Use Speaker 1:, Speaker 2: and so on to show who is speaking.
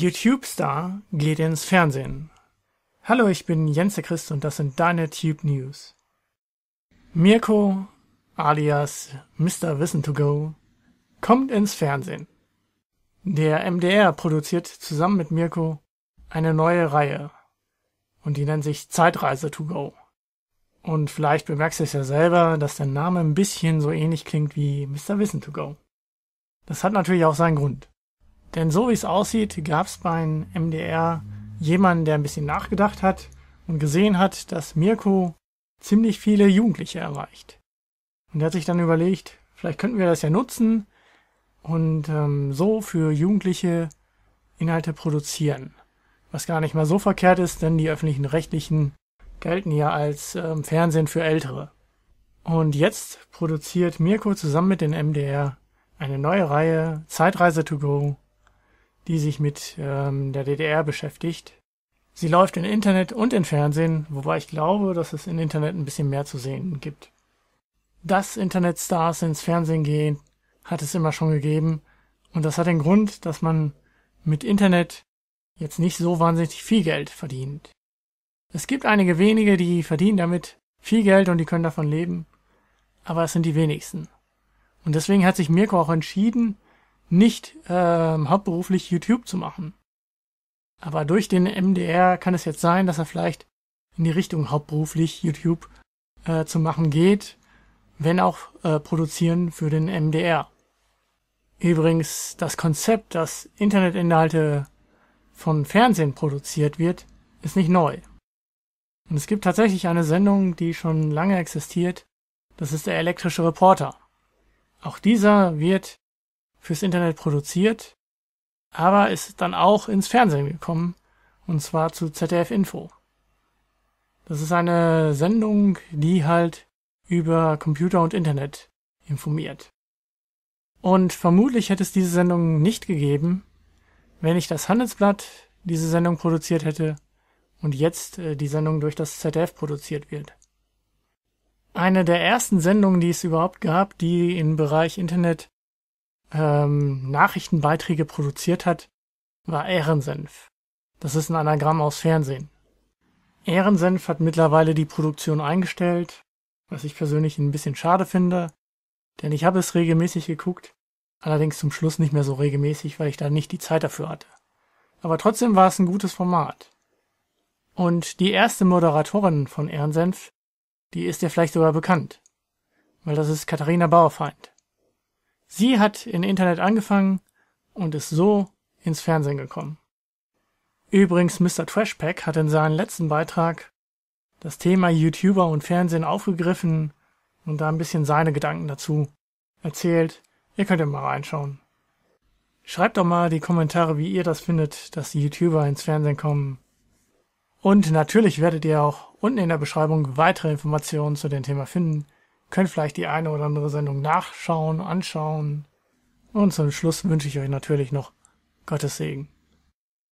Speaker 1: YouTube-Star geht ins Fernsehen. Hallo, ich bin Jense Christ und das sind deine Tube News. Mirko, alias Mr. Wissen to Go, kommt ins Fernsehen. Der MDR produziert zusammen mit Mirko eine neue Reihe und die nennt sich Zeitreise to Go. Und vielleicht bemerkst du es ja selber, dass der Name ein bisschen so ähnlich klingt wie Mr. Wissen to Go. Das hat natürlich auch seinen Grund. Denn so wie es aussieht, gab es beim MDR jemanden, der ein bisschen nachgedacht hat und gesehen hat, dass Mirko ziemlich viele Jugendliche erreicht. Und er hat sich dann überlegt, vielleicht könnten wir das ja nutzen und ähm, so für Jugendliche Inhalte produzieren. Was gar nicht mal so verkehrt ist, denn die öffentlichen Rechtlichen gelten ja als ähm, Fernsehen für Ältere. Und jetzt produziert Mirko zusammen mit den MDR eine neue Reihe Zeitreise to go die sich mit ähm, der DDR beschäftigt. Sie läuft im Internet und im Fernsehen, wobei ich glaube, dass es im Internet ein bisschen mehr zu sehen gibt. Dass Internetstars ins Fernsehen gehen, hat es immer schon gegeben. Und das hat den Grund, dass man mit Internet jetzt nicht so wahnsinnig viel Geld verdient. Es gibt einige wenige, die verdienen damit viel Geld und die können davon leben. Aber es sind die wenigsten. Und deswegen hat sich Mirko auch entschieden, nicht ähm, hauptberuflich YouTube zu machen. Aber durch den MDR kann es jetzt sein, dass er vielleicht in die Richtung hauptberuflich YouTube äh, zu machen geht, wenn auch äh, produzieren für den MDR. Übrigens, das Konzept, dass Internetinhalte von Fernsehen produziert wird, ist nicht neu. Und es gibt tatsächlich eine Sendung, die schon lange existiert, das ist der elektrische Reporter. Auch dieser wird fürs Internet produziert, aber ist dann auch ins Fernsehen gekommen, und zwar zu ZDF Info. Das ist eine Sendung, die halt über Computer und Internet informiert. Und vermutlich hätte es diese Sendung nicht gegeben, wenn nicht das Handelsblatt diese Sendung produziert hätte und jetzt äh, die Sendung durch das ZDF produziert wird. Eine der ersten Sendungen, die es überhaupt gab, die im Bereich Internet ähm, Nachrichtenbeiträge produziert hat, war Ehrensenf. Das ist ein Anagramm aus Fernsehen. Ehrensenf hat mittlerweile die Produktion eingestellt, was ich persönlich ein bisschen schade finde, denn ich habe es regelmäßig geguckt, allerdings zum Schluss nicht mehr so regelmäßig, weil ich da nicht die Zeit dafür hatte. Aber trotzdem war es ein gutes Format. Und die erste Moderatorin von Ehrensenf, die ist ja vielleicht sogar bekannt, weil das ist Katharina Bauerfeind. Sie hat im Internet angefangen und ist so ins Fernsehen gekommen. Übrigens, Mr. Trashpack hat in seinem letzten Beitrag das Thema YouTuber und Fernsehen aufgegriffen und da ein bisschen seine Gedanken dazu erzählt. Ihr könnt ja mal reinschauen. Schreibt doch mal die Kommentare, wie ihr das findet, dass die YouTuber ins Fernsehen kommen. Und natürlich werdet ihr auch unten in der Beschreibung weitere Informationen zu dem Thema finden. Könnt vielleicht die eine oder andere Sendung nachschauen, anschauen. Und zum Schluss wünsche ich euch natürlich noch Gottes Segen.